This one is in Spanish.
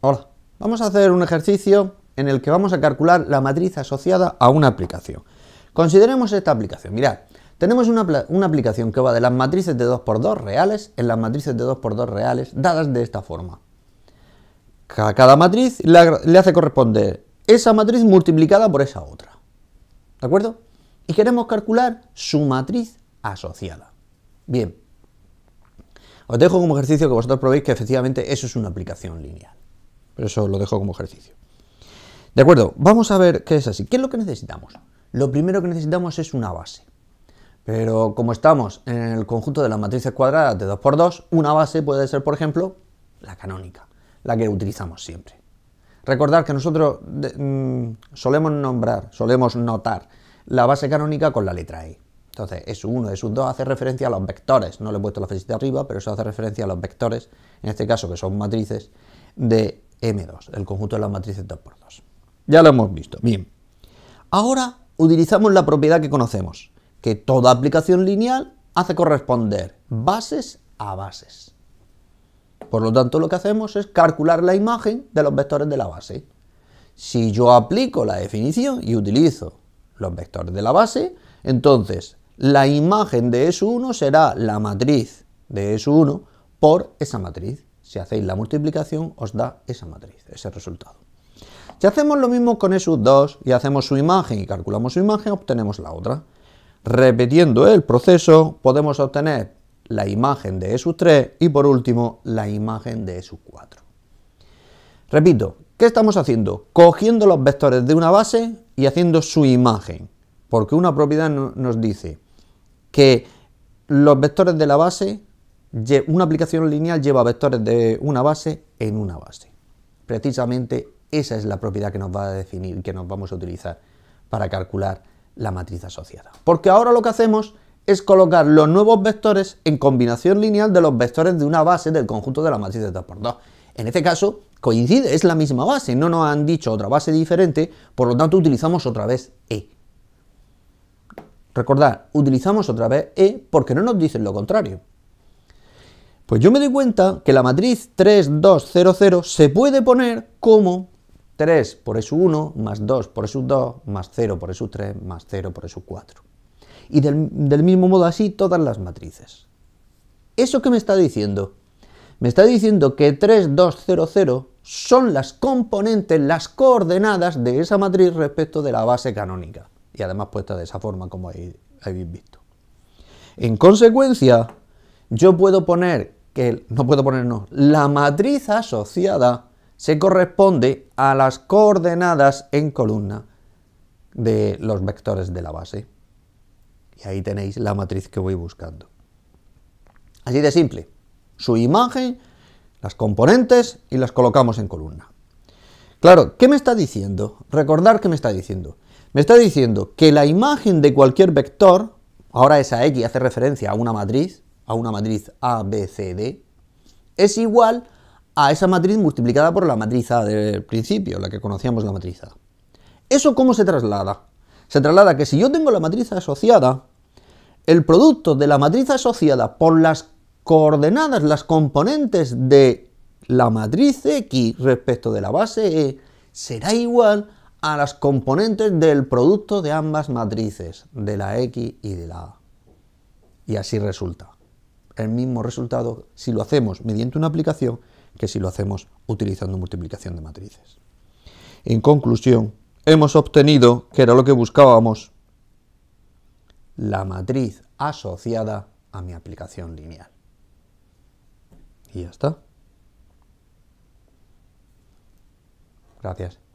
Hola, vamos a hacer un ejercicio en el que vamos a calcular la matriz asociada a una aplicación. Consideremos esta aplicación, mirad, tenemos una, aplicación que va de las matrices de 2x2 reales en las matrices de 2x2 reales dadas de esta forma. A cada matriz le, le hace corresponder esa matriz multiplicada por esa otra. ¿De acuerdo? Y queremos calcular su matriz asociada. Bien, os dejo como ejercicio que vosotros probéis que efectivamente eso es una aplicación lineal. Pero eso lo dejo como ejercicio. De acuerdo, vamos a ver qué es así. ¿Qué es lo que necesitamos? Lo primero que necesitamos es una base. Pero como estamos en el conjunto de las matrices cuadradas de 2x2, una base puede ser, por ejemplo, la canónica, la que utilizamos siempre. Recordad que nosotros mm, solemos nombrar, solemos notar la base canónica con la letra E. Entonces, es 1, es 2 hace referencia a los vectores. No le he puesto la flechita arriba, pero eso hace referencia a los vectores, en este caso que son matrices, de M2, el conjunto de las matrices 2x2. Ya lo hemos visto. Bien. Ahora utilizamos la propiedad que conocemos, que toda aplicación lineal hace corresponder bases a bases. Por lo tanto, lo que hacemos es calcular la imagen de los vectores de la base. Si yo aplico la definición y utilizo los vectores de la base, entonces la imagen de e S1 será la matriz de e S1 por esa matriz. Si hacéis la multiplicación, os da esa matriz, ese resultado. Si hacemos lo mismo con esos 2 y hacemos su imagen y calculamos su imagen, obtenemos la otra. Repitiendo el proceso, podemos obtener la imagen de esos 3 y por último la imagen de e 4. Repito, ¿qué estamos haciendo? Cogiendo los vectores de una base y haciendo su imagen, porque una propiedad nos dice que los vectores de la base una aplicación lineal lleva vectores de una base en una base. Precisamente esa es la propiedad que nos va a definir, que nos vamos a utilizar para calcular la matriz asociada. Porque ahora lo que hacemos es colocar los nuevos vectores en combinación lineal de los vectores de una base del conjunto de la matriz de 2x2. En este caso coincide, es la misma base, no nos han dicho otra base diferente, por lo tanto utilizamos otra vez E. Recordad, utilizamos otra vez E porque no nos dicen lo contrario. Pues yo me doy cuenta que la matriz 3, 2, 0, 0 se puede poner como 3 por s 1 más 2 por s 2 más 0 por s 3 más 0 por s 4 Y del, mismo modo así todas las matrices. ¿Eso qué me está diciendo? Me está diciendo que 3, 2, 0, 0 son las componentes, las coordenadas de esa matriz respecto de la base canónica. Y además puesta de esa forma como habéis visto. En consecuencia, yo puedo poner no puedo ponernos, la matriz asociada se corresponde a las coordenadas en columna de los vectores de la base. Y ahí tenéis la matriz que voy buscando. Así de simple. Su imagen, las componentes y las colocamos en columna. Claro, ¿qué me está diciendo? Recordar qué me está diciendo. Me está diciendo que la imagen de cualquier vector, ahora esa X hace referencia a una matriz, a una matriz ABCD, es igual a esa matriz multiplicada por la matriz A del principio, la que conocíamos la matriz A. ¿Eso cómo se traslada? Se traslada que si yo tengo la matriz asociada, el producto de la matriz asociada por las coordenadas, las componentes de la matriz X respecto de la base E, será igual a las componentes del producto de ambas matrices, de la X y de la A. Y así resulta el mismo resultado si lo hacemos mediante una aplicación que si lo hacemos utilizando multiplicación de matrices. En conclusión, hemos obtenido, que era lo que buscábamos, la matriz asociada a mi aplicación lineal. Y ya está. Gracias.